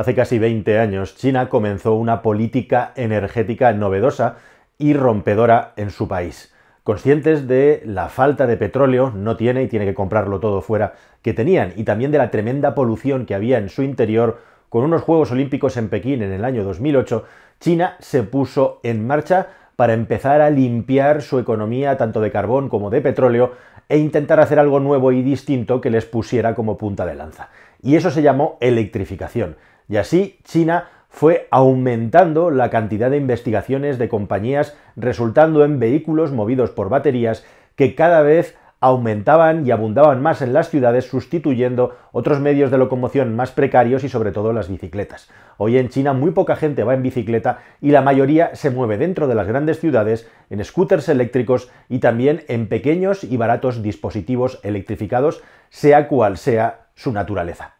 Hace casi 20 años, China comenzó una política energética novedosa y rompedora en su país. Conscientes de la falta de petróleo, no tiene y tiene que comprarlo todo fuera, que tenían, y también de la tremenda polución que había en su interior, con unos Juegos Olímpicos en Pekín en el año 2008, China se puso en marcha para empezar a limpiar su economía tanto de carbón como de petróleo e intentar hacer algo nuevo y distinto que les pusiera como punta de lanza. Y eso se llamó electrificación. Y así China fue aumentando la cantidad de investigaciones de compañías resultando en vehículos movidos por baterías que cada vez aumentaban y abundaban más en las ciudades, sustituyendo otros medios de locomoción más precarios y sobre todo las bicicletas. Hoy en China muy poca gente va en bicicleta y la mayoría se mueve dentro de las grandes ciudades en scooters eléctricos y también en pequeños y baratos dispositivos electrificados, sea cual sea su naturaleza.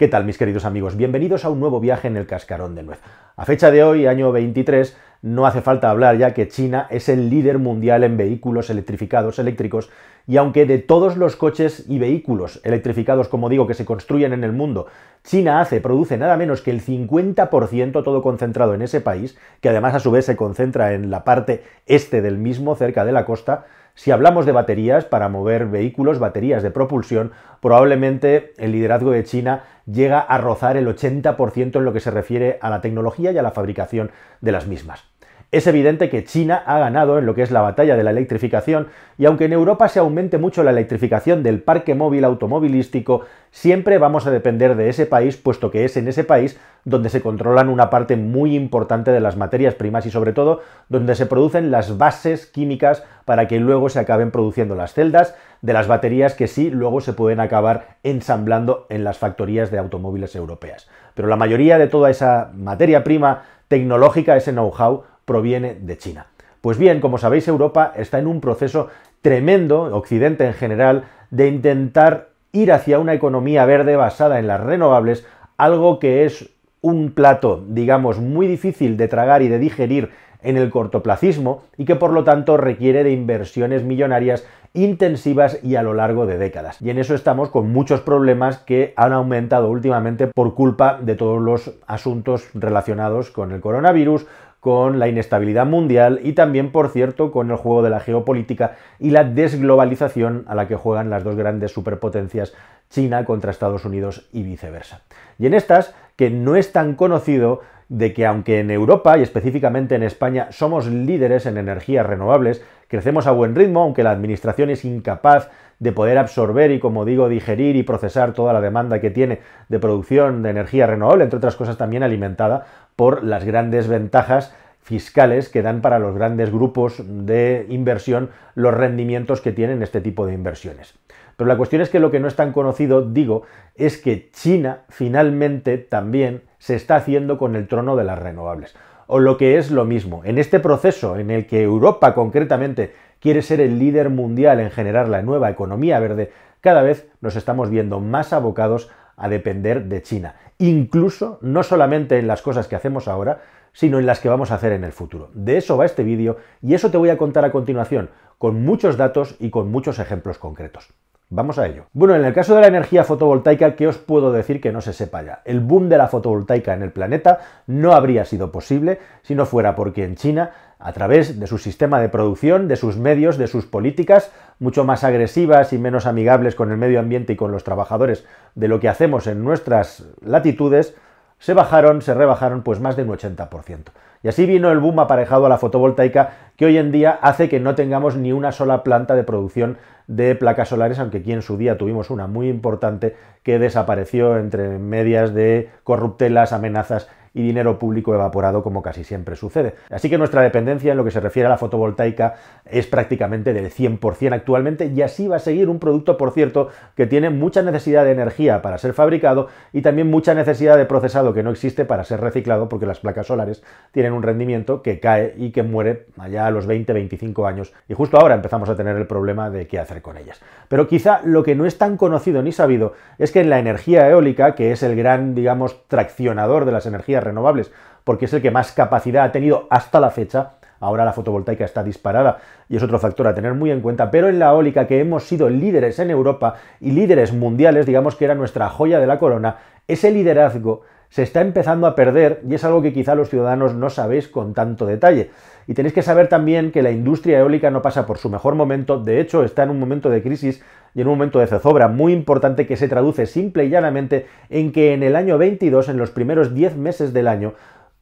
¿Qué tal, mis queridos amigos? Bienvenidos a un nuevo viaje en el cascarón de nuez. A fecha de hoy, año 23, no hace falta hablar ya que China es el líder mundial en vehículos electrificados eléctricos y aunque de todos los coches y vehículos electrificados, como digo, que se construyen en el mundo, China hace, produce nada menos que el 50% todo concentrado en ese país, que además a su vez se concentra en la parte este del mismo, cerca de la costa, si hablamos de baterías para mover vehículos, baterías de propulsión, probablemente el liderazgo de China llega a rozar el 80% en lo que se refiere a la tecnología y a la fabricación de las mismas. Es evidente que China ha ganado en lo que es la batalla de la electrificación y aunque en Europa se aumente mucho la electrificación del parque móvil automovilístico, siempre vamos a depender de ese país, puesto que es en ese país donde se controlan una parte muy importante de las materias primas y sobre todo donde se producen las bases químicas para que luego se acaben produciendo las celdas de las baterías que sí luego se pueden acabar ensamblando en las factorías de automóviles europeas. Pero la mayoría de toda esa materia prima tecnológica, ese know-how, proviene de China. Pues bien, como sabéis, Europa está en un proceso tremendo, Occidente en general, de intentar ir hacia una economía verde basada en las renovables, algo que es un plato, digamos, muy difícil de tragar y de digerir en el cortoplacismo y que por lo tanto requiere de inversiones millonarias intensivas y a lo largo de décadas. Y en eso estamos con muchos problemas que han aumentado últimamente por culpa de todos los asuntos relacionados con el coronavirus, con la inestabilidad mundial y también, por cierto, con el juego de la geopolítica y la desglobalización a la que juegan las dos grandes superpotencias, China contra Estados Unidos y viceversa. Y en estas, que no es tan conocido de que aunque en Europa y específicamente en España somos líderes en energías renovables, crecemos a buen ritmo, aunque la administración es incapaz de poder absorber y, como digo, digerir y procesar toda la demanda que tiene de producción de energía renovable, entre otras cosas también alimentada por las grandes ventajas fiscales que dan para los grandes grupos de inversión los rendimientos que tienen este tipo de inversiones. Pero la cuestión es que lo que no es tan conocido, digo, es que China finalmente también se está haciendo con el trono de las renovables. O lo que es lo mismo, en este proceso en el que Europa concretamente quiere ser el líder mundial en generar la nueva economía verde, cada vez nos estamos viendo más abocados a depender de China, incluso no solamente en las cosas que hacemos ahora, sino en las que vamos a hacer en el futuro. De eso va este vídeo y eso te voy a contar a continuación, con muchos datos y con muchos ejemplos concretos. Vamos a ello. Bueno, en el caso de la energía fotovoltaica, ¿qué os puedo decir que no se sepa ya? El boom de la fotovoltaica en el planeta no habría sido posible si no fuera porque en China a través de su sistema de producción, de sus medios, de sus políticas, mucho más agresivas y menos amigables con el medio ambiente y con los trabajadores de lo que hacemos en nuestras latitudes, se bajaron, se rebajaron pues más de un 80%. Y así vino el boom aparejado a la fotovoltaica que hoy en día hace que no tengamos ni una sola planta de producción de placas solares, aunque aquí en su día tuvimos una muy importante que desapareció entre medias de corruptelas, amenazas y dinero público evaporado como casi siempre sucede. Así que nuestra dependencia en lo que se refiere a la fotovoltaica es prácticamente del 100% actualmente y así va a seguir un producto, por cierto, que tiene mucha necesidad de energía para ser fabricado y también mucha necesidad de procesado que no existe para ser reciclado porque las placas solares tienen un rendimiento que cae y que muere allá a los 20-25 años y justo ahora empezamos a tener el problema de qué hacer con ellas. Pero quizá lo que no es tan conocido ni sabido es que en la energía eólica, que es el gran, digamos, traccionador de las energías renovables, porque es el que más capacidad ha tenido hasta la fecha. Ahora la fotovoltaica está disparada y es otro factor a tener muy en cuenta, pero en la eólica que hemos sido líderes en Europa y líderes mundiales, digamos que era nuestra joya de la corona, ese liderazgo se está empezando a perder y es algo que quizá los ciudadanos no sabéis con tanto detalle. Y tenéis que saber también que la industria eólica no pasa por su mejor momento, de hecho está en un momento de crisis y en un momento de zozobra muy importante que se traduce simple y llanamente en que en el año 22, en los primeros 10 meses del año,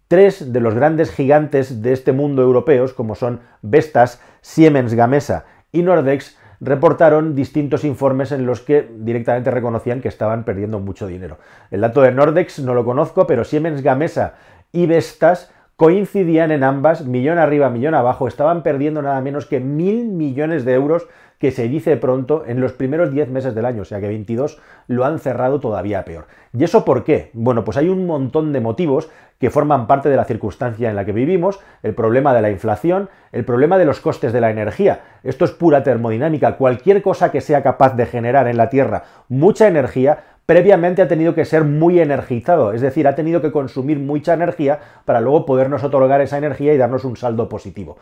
tres de los grandes gigantes de este mundo europeos, como son Vestas, Siemens Gamesa y Nordex, reportaron distintos informes en los que directamente reconocían que estaban perdiendo mucho dinero. El dato de Nordex no lo conozco, pero Siemens Gamesa y Vestas coincidían en ambas, millón arriba, millón abajo, estaban perdiendo nada menos que mil millones de euros que se dice pronto en los primeros 10 meses del año, o sea que 22 lo han cerrado todavía peor. ¿Y eso por qué? Bueno, pues hay un montón de motivos que forman parte de la circunstancia en la que vivimos, el problema de la inflación, el problema de los costes de la energía. Esto es pura termodinámica. Cualquier cosa que sea capaz de generar en la Tierra mucha energía, previamente ha tenido que ser muy energizado, es decir, ha tenido que consumir mucha energía para luego podernos otorgar esa energía y darnos un saldo positivo.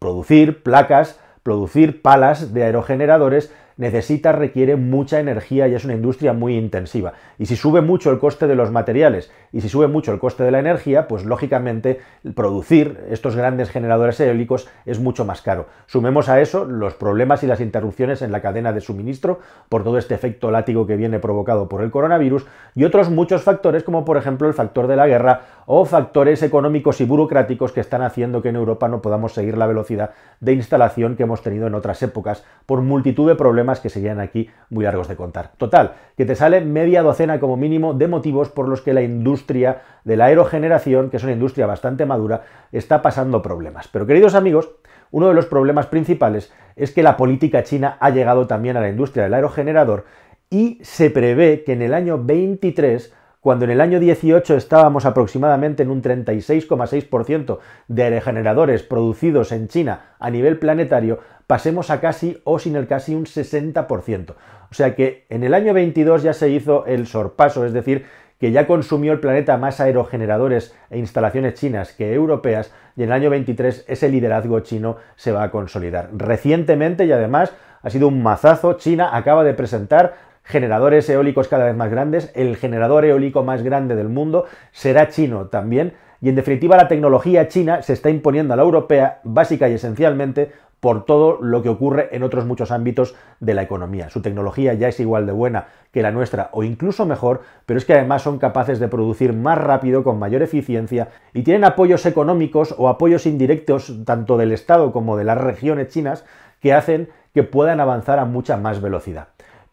Producir placas, producir palas de aerogeneradores necesita, requiere mucha energía y es una industria muy intensiva. Y si sube mucho el coste de los materiales y si sube mucho el coste de la energía, pues lógicamente producir estos grandes generadores eólicos es mucho más caro. Sumemos a eso los problemas y las interrupciones en la cadena de suministro por todo este efecto látigo que viene provocado por el coronavirus y otros muchos factores como por ejemplo el factor de la guerra o factores económicos y burocráticos que están haciendo que en Europa no podamos seguir la velocidad de instalación que hemos tenido en otras épocas por multitud de problemas que serían aquí muy largos de contar. Total, que te sale media docena como mínimo de motivos por los que la industria de la aerogeneración, que es una industria bastante madura, está pasando problemas. Pero queridos amigos, uno de los problemas principales es que la política china ha llegado también a la industria del aerogenerador y se prevé que en el año 23 cuando en el año 18 estábamos aproximadamente en un 36,6% de aerogeneradores producidos en China a nivel planetario, pasemos a casi o sin el casi un 60%. O sea que en el año 22 ya se hizo el sorpaso, es decir, que ya consumió el planeta más aerogeneradores e instalaciones chinas que europeas, y en el año 23 ese liderazgo chino se va a consolidar. Recientemente y además ha sido un mazazo, China acaba de presentar generadores eólicos cada vez más grandes, el generador eólico más grande del mundo será chino también, y en definitiva la tecnología china se está imponiendo a la europea básica y esencialmente por todo lo que ocurre en otros muchos ámbitos de la economía. Su tecnología ya es igual de buena que la nuestra o incluso mejor, pero es que además son capaces de producir más rápido, con mayor eficiencia, y tienen apoyos económicos o apoyos indirectos tanto del Estado como de las regiones chinas que hacen que puedan avanzar a mucha más velocidad.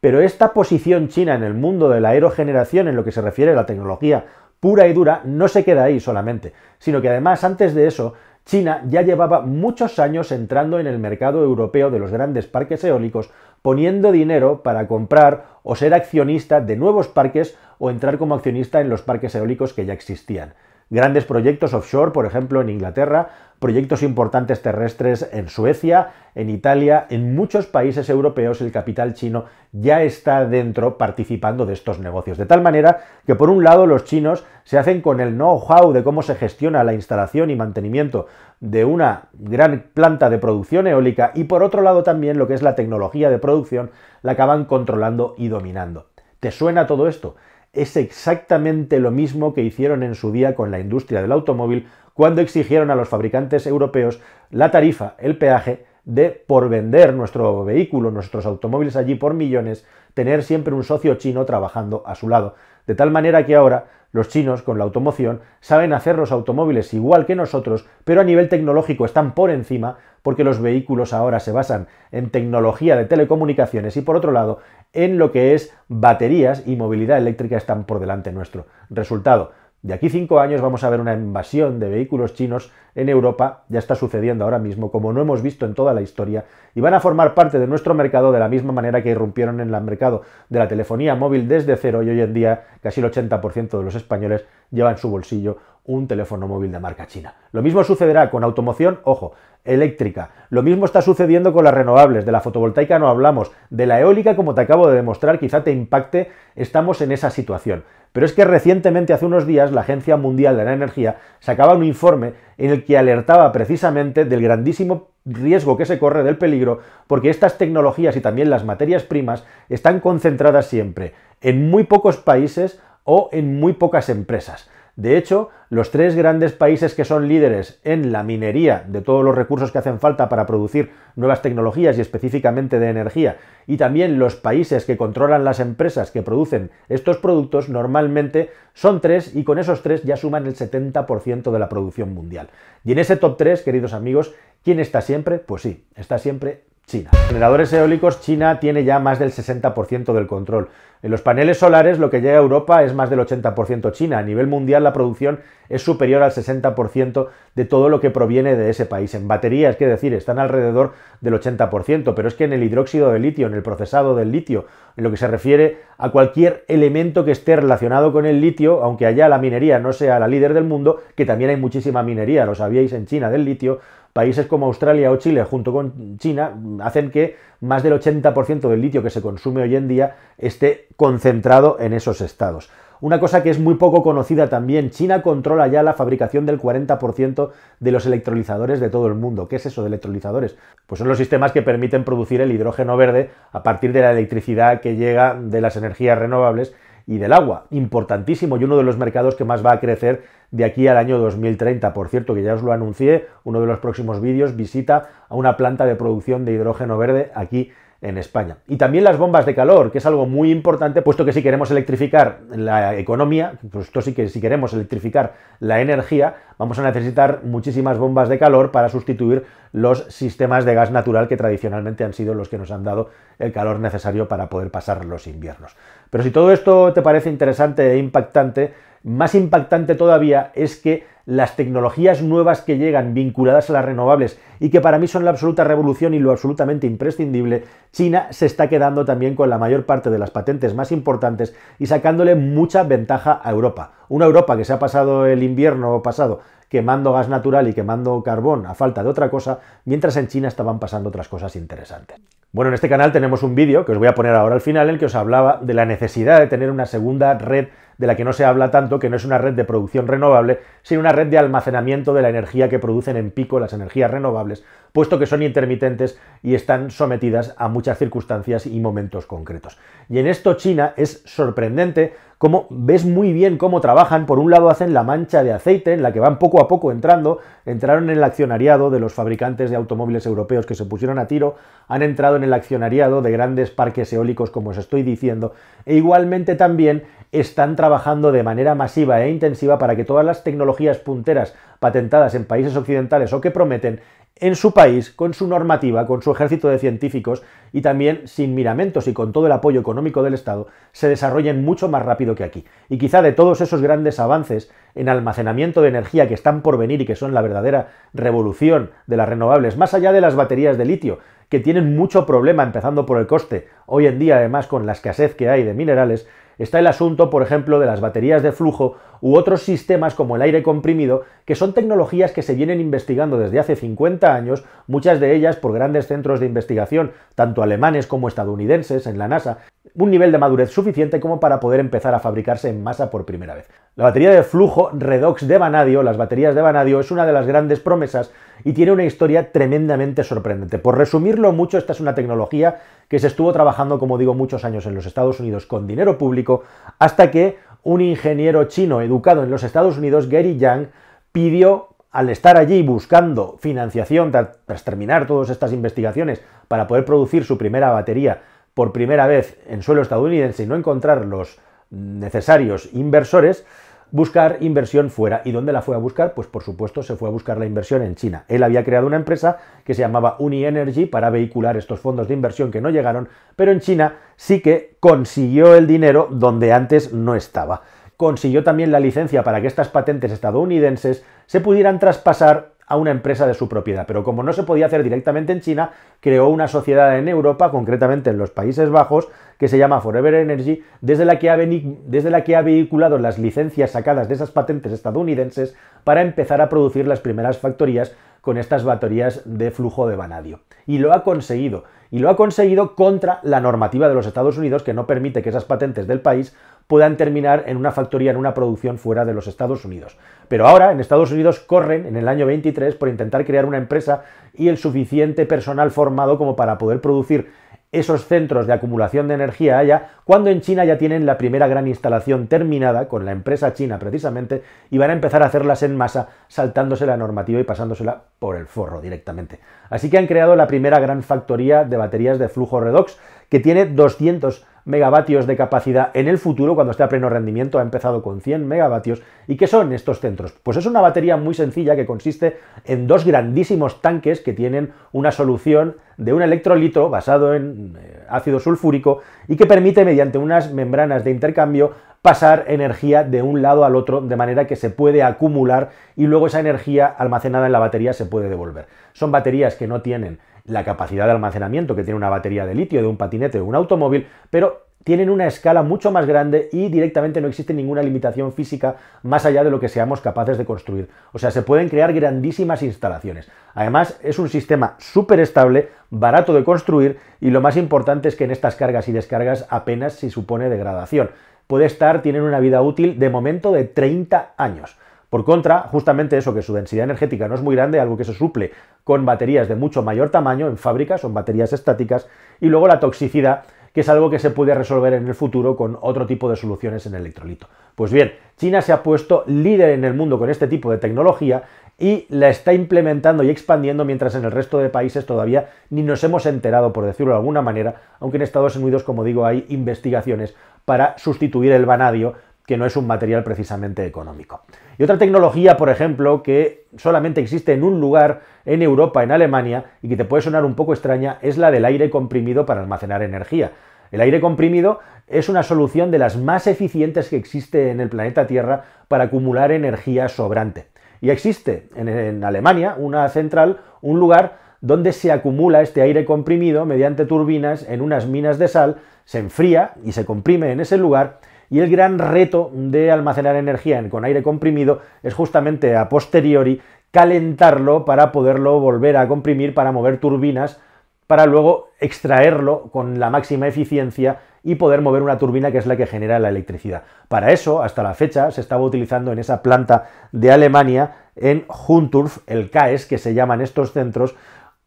Pero esta posición china en el mundo de la aerogeneración, en lo que se refiere a la tecnología pura y dura, no se queda ahí solamente, sino que además antes de eso, China ya llevaba muchos años entrando en el mercado europeo de los grandes parques eólicos, poniendo dinero para comprar o ser accionista de nuevos parques o entrar como accionista en los parques eólicos que ya existían grandes proyectos offshore, por ejemplo, en Inglaterra, proyectos importantes terrestres en Suecia, en Italia, en muchos países europeos el capital chino ya está dentro participando de estos negocios. De tal manera que por un lado los chinos se hacen con el know-how de cómo se gestiona la instalación y mantenimiento de una gran planta de producción eólica y por otro lado también lo que es la tecnología de producción la acaban controlando y dominando. ¿Te suena todo esto? es exactamente lo mismo que hicieron en su día con la industria del automóvil cuando exigieron a los fabricantes europeos la tarifa, el peaje, de por vender nuestro vehículo, nuestros automóviles allí por millones, tener siempre un socio chino trabajando a su lado. De tal manera que ahora los chinos con la automoción saben hacer los automóviles igual que nosotros, pero a nivel tecnológico están por encima porque los vehículos ahora se basan en tecnología de telecomunicaciones y por otro lado en lo que es baterías y movilidad eléctrica están por delante nuestro. Resultado, de aquí cinco años vamos a ver una invasión de vehículos chinos en Europa, ya está sucediendo ahora mismo, como no hemos visto en toda la historia, y van a formar parte de nuestro mercado de la misma manera que irrumpieron en el mercado de la telefonía móvil desde cero y hoy en día casi el 80% de los españoles llevan en su bolsillo un teléfono móvil de marca china. Lo mismo sucederá con automoción, ojo, eléctrica. Lo mismo está sucediendo con las renovables, de la fotovoltaica no hablamos, de la eólica, como te acabo de demostrar, quizá te impacte, estamos en esa situación. Pero es que recientemente, hace unos días, la Agencia Mundial de la Energía sacaba un informe en el que alertaba precisamente del grandísimo riesgo que se corre del peligro, porque estas tecnologías y también las materias primas están concentradas siempre en muy pocos países o en muy pocas empresas. De hecho, los tres grandes países que son líderes en la minería de todos los recursos que hacen falta para producir nuevas tecnologías y específicamente de energía, y también los países que controlan las empresas que producen estos productos, normalmente son tres y con esos tres ya suman el 70% de la producción mundial. Y en ese top 3, queridos amigos, ¿quién está siempre? Pues sí, está siempre China. Generadores eólicos, China tiene ya más del 60% del control. En los paneles solares lo que llega a Europa es más del 80% China. A nivel mundial la producción es superior al 60% de todo lo que proviene de ese país. En baterías, es decir, están alrededor del 80%, pero es que en el hidróxido de litio, en el procesado del litio, en lo que se refiere a cualquier elemento que esté relacionado con el litio, aunque allá la minería no sea la líder del mundo, que también hay muchísima minería, lo sabíais en China del litio, países como Australia o Chile, junto con China, hacen que más del 80% del litio que se consume hoy en día esté concentrado en esos estados. Una cosa que es muy poco conocida también, China controla ya la fabricación del 40% de los electrolizadores de todo el mundo. ¿Qué es eso de electrolizadores? Pues son los sistemas que permiten producir el hidrógeno verde a partir de la electricidad que llega de las energías renovables y del agua. Importantísimo y uno de los mercados que más va a crecer de aquí al año 2030. Por cierto, que ya os lo anuncié, uno de los próximos vídeos visita a una planta de producción de hidrógeno verde aquí en España. Y también las bombas de calor, que es algo muy importante, puesto que si queremos electrificar la economía, puesto pues sí que si queremos electrificar la energía, vamos a necesitar muchísimas bombas de calor para sustituir los sistemas de gas natural que tradicionalmente han sido los que nos han dado el calor necesario para poder pasar los inviernos. Pero si todo esto te parece interesante e impactante, más impactante todavía es que las tecnologías nuevas que llegan vinculadas a las renovables y que para mí son la absoluta revolución y lo absolutamente imprescindible, China se está quedando también con la mayor parte de las patentes más importantes y sacándole mucha ventaja a Europa. Una Europa que se ha pasado el invierno pasado quemando gas natural y quemando carbón a falta de otra cosa, mientras en China estaban pasando otras cosas interesantes. Bueno, en este canal tenemos un vídeo que os voy a poner ahora al final, en el que os hablaba de la necesidad de tener una segunda red de la que no se habla tanto, que no es una red de producción renovable, sino una red de almacenamiento de la energía que producen en pico las energías renovables, puesto que son intermitentes y están sometidas a muchas circunstancias y momentos concretos. Y en esto China es sorprendente como ves muy bien cómo trabajan. Por un lado hacen la mancha de aceite en la que van poco a poco entrando. Entraron en el accionariado de los fabricantes de automóviles europeos que se pusieron a tiro. Han entrado en el accionariado de grandes parques eólicos, como os estoy diciendo. E igualmente también están trabajando de manera masiva e intensiva para que todas las tecnologías punteras patentadas en países occidentales o que prometen en su país, con su normativa, con su ejército de científicos y también sin miramentos y con todo el apoyo económico del Estado, se desarrollen mucho más rápido que aquí. Y quizá de todos esos grandes avances en almacenamiento de energía que están por venir y que son la verdadera revolución de las renovables, más allá de las baterías de litio, que tienen mucho problema empezando por el coste, hoy en día además con la escasez que hay de minerales, está el asunto, por ejemplo, de las baterías de flujo u otros sistemas como el aire comprimido, que son tecnologías que se vienen investigando desde hace 50 años, muchas de ellas por grandes centros de investigación, tanto alemanes como estadounidenses en la NASA, un nivel de madurez suficiente como para poder empezar a fabricarse en masa por primera vez. La batería de flujo redox de vanadio, las baterías de vanadio, es una de las grandes promesas y tiene una historia tremendamente sorprendente. Por resumirlo mucho, esta es una tecnología que se estuvo trabajando, como digo, muchos años en los Estados Unidos con dinero público, hasta que un ingeniero chino educado en los Estados Unidos, Gary Yang, pidió al estar allí buscando financiación tras terminar todas estas investigaciones para poder producir su primera batería por primera vez en suelo estadounidense y no encontrar los necesarios inversores, buscar inversión fuera. ¿Y dónde la fue a buscar? Pues por supuesto se fue a buscar la inversión en China. Él había creado una empresa que se llamaba Unienergy para vehicular estos fondos de inversión que no llegaron, pero en China sí que consiguió el dinero donde antes no estaba. Consiguió también la licencia para que estas patentes estadounidenses se pudieran traspasar a una empresa de su propiedad. Pero como no se podía hacer directamente en China, creó una sociedad en Europa, concretamente en los Países Bajos, que se llama Forever Energy, desde la que ha, desde la que ha vehiculado las licencias sacadas de esas patentes estadounidenses para empezar a producir las primeras factorías con estas baterías de flujo de vanadio. Y lo ha conseguido. Y lo ha conseguido contra la normativa de los Estados Unidos que no permite que esas patentes del país puedan terminar en una factoría, en una producción fuera de los Estados Unidos. Pero ahora en Estados Unidos corren en el año 23 por intentar crear una empresa y el suficiente personal formado como para poder producir esos centros de acumulación de energía haya, cuando en China ya tienen la primera gran instalación terminada con la empresa china precisamente y van a empezar a hacerlas en masa saltándose la normativa y pasándosela por el forro directamente. Así que han creado la primera gran factoría de baterías de flujo redox que tiene 200 megavatios de capacidad en el futuro, cuando esté a pleno rendimiento, ha empezado con 100 megavatios. ¿Y qué son estos centros? Pues es una batería muy sencilla que consiste en dos grandísimos tanques que tienen una solución de un electrolito basado en eh, ácido sulfúrico y que permite mediante unas membranas de intercambio pasar energía de un lado al otro de manera que se puede acumular y luego esa energía almacenada en la batería se puede devolver. Son baterías que no tienen la capacidad de almacenamiento que tiene una batería de litio de un patinete o un automóvil, pero tienen una escala mucho más grande y directamente no existe ninguna limitación física más allá de lo que seamos capaces de construir. O sea, se pueden crear grandísimas instalaciones. Además, es un sistema súper estable, barato de construir y lo más importante es que en estas cargas y descargas apenas se supone degradación. Puede estar, tienen una vida útil de momento de 30 años. Por contra, justamente eso, que su densidad energética no es muy grande, algo que se suple con baterías de mucho mayor tamaño en fábricas, son baterías estáticas, y luego la toxicidad, que es algo que se puede resolver en el futuro con otro tipo de soluciones en electrolito. Pues bien, China se ha puesto líder en el mundo con este tipo de tecnología y la está implementando y expandiendo mientras en el resto de países todavía ni nos hemos enterado, por decirlo de alguna manera, aunque en Estados Unidos, como digo, hay investigaciones para sustituir el vanadio que no es un material precisamente económico. Y otra tecnología, por ejemplo, que solamente existe en un lugar en Europa, en Alemania, y que te puede sonar un poco extraña, es la del aire comprimido para almacenar energía. El aire comprimido es una solución de las más eficientes que existe en el planeta Tierra para acumular energía sobrante. Y existe en, Alemania una central, un lugar donde se acumula este aire comprimido mediante turbinas en unas minas de sal, se enfría y se comprime en ese lugar y el gran reto de almacenar energía con aire comprimido es justamente a posteriori calentarlo para poderlo volver a comprimir, para mover turbinas, para luego extraerlo con la máxima eficiencia y poder mover una turbina que es la que genera la electricidad. Para eso, hasta la fecha, se estaba utilizando en esa planta de Alemania, en Junturf, el CAES, que se llaman estos centros,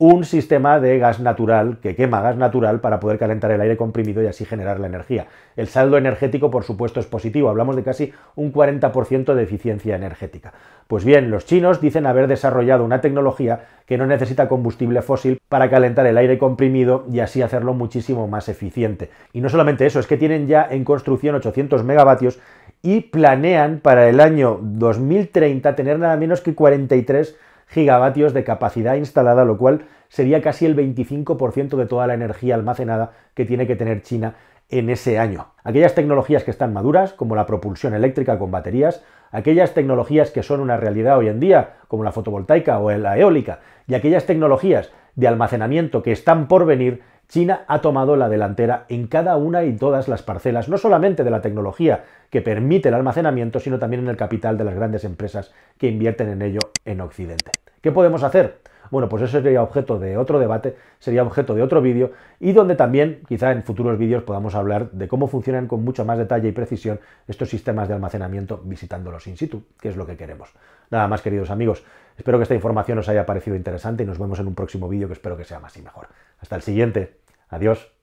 un sistema de gas natural que quema gas natural para poder calentar el aire comprimido y así generar la energía. El saldo energético, por supuesto, es positivo. Hablamos de casi un 40% de eficiencia energética. Pues bien, los chinos dicen haber desarrollado una tecnología que no necesita combustible fósil para calentar el aire comprimido y así hacerlo muchísimo más eficiente. Y no solamente eso, es que tienen ya en construcción 800 megavatios y planean para el año 2030 tener nada menos que 43 gigavatios de capacidad instalada, lo cual sería casi el 25% de toda la energía almacenada que tiene que tener China en ese año. Aquellas tecnologías que están maduras, como la propulsión eléctrica con baterías, aquellas tecnologías que son una realidad hoy en día, como la fotovoltaica o la eólica, y aquellas tecnologías de almacenamiento que están por venir, China ha tomado la delantera en cada una y todas las parcelas, no solamente de la tecnología que permite el almacenamiento, sino también en el capital de las grandes empresas que invierten en ello en Occidente. ¿Qué podemos hacer? Bueno, pues eso sería objeto de otro debate, sería objeto de otro vídeo y donde también quizá en futuros vídeos podamos hablar de cómo funcionan con mucho más detalle y precisión estos sistemas de almacenamiento visitándolos in situ, que es lo que queremos. Nada más, queridos amigos, espero que esta información os haya parecido interesante y nos vemos en un próximo vídeo que espero que sea más y mejor. Hasta el siguiente. Adiós.